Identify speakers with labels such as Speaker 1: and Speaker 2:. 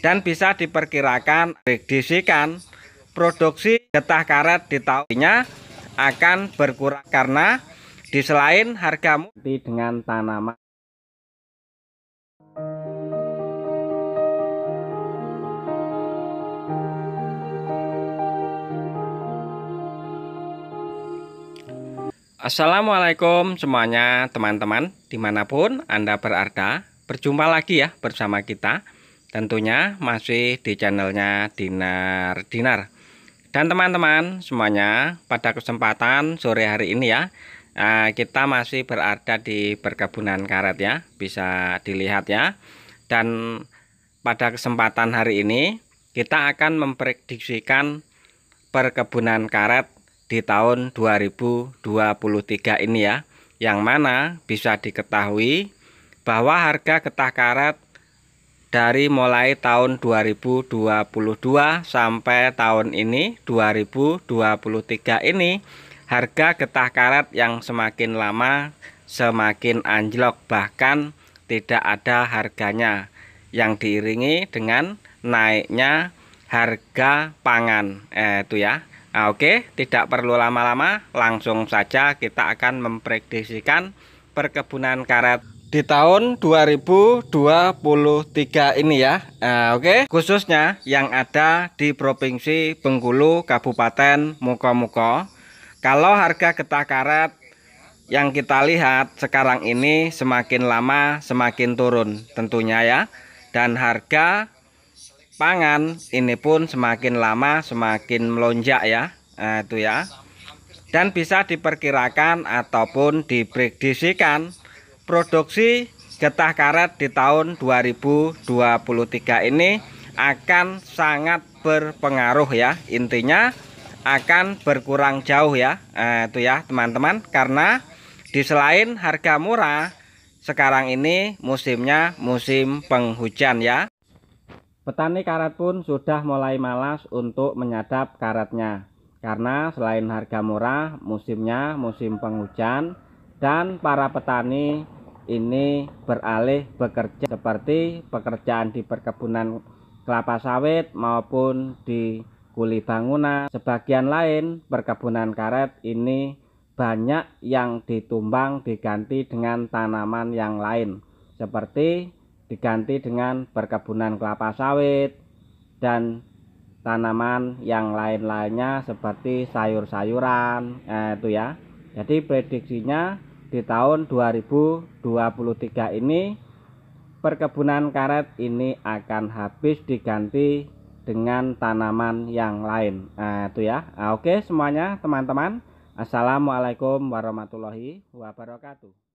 Speaker 1: dan bisa diperkirakan prediksikan produksi getah karet di tahunnya akan berkurang karena di selain harga murni dengan tanaman Assalamualaikum semuanya teman-teman dimanapun Anda berada Berjumpa lagi ya bersama kita tentunya masih di channelnya Dinar Dinar dan teman-teman semuanya pada kesempatan sore hari ini ya eh, kita masih berada di perkebunan karet ya bisa dilihat ya dan pada kesempatan hari ini kita akan memprediksikan perkebunan karet di tahun 2023 ini ya yang mana bisa diketahui bahwa harga getah karet dari mulai tahun 2022 sampai tahun ini 2023 ini harga getah karet yang semakin lama semakin anjlok bahkan tidak ada harganya yang diiringi dengan naiknya harga pangan eh, itu ya nah, oke tidak perlu lama-lama langsung saja kita akan memprediksikan perkebunan karet di tahun 2023 ini ya nah, Oke okay. khususnya yang ada di Provinsi Bengkulu Kabupaten Mukomuko. kalau harga getah karet yang kita lihat sekarang ini semakin lama semakin turun tentunya ya dan harga pangan ini pun semakin lama semakin melonjak ya nah, itu ya dan bisa diperkirakan ataupun diprediksikan produksi getah karet di tahun 2023 ini akan sangat berpengaruh ya intinya akan berkurang jauh ya eh, itu ya teman-teman karena di selain harga murah sekarang ini musimnya musim penghujan ya petani karet pun sudah mulai malas untuk menyadap karetnya karena selain harga murah musimnya musim penghujan dan para petani ini beralih bekerja seperti pekerjaan di perkebunan kelapa sawit maupun di kuli bangunan. Sebagian lain perkebunan karet ini banyak yang ditumbang diganti dengan tanaman yang lain seperti diganti dengan perkebunan kelapa sawit dan tanaman yang lain-lainnya seperti sayur-sayuran eh, itu ya. Jadi prediksinya di tahun 2023 ini perkebunan karet ini akan habis diganti dengan tanaman yang lain nah, itu ya nah, oke semuanya teman-teman Assalamualaikum warahmatullahi wabarakatuh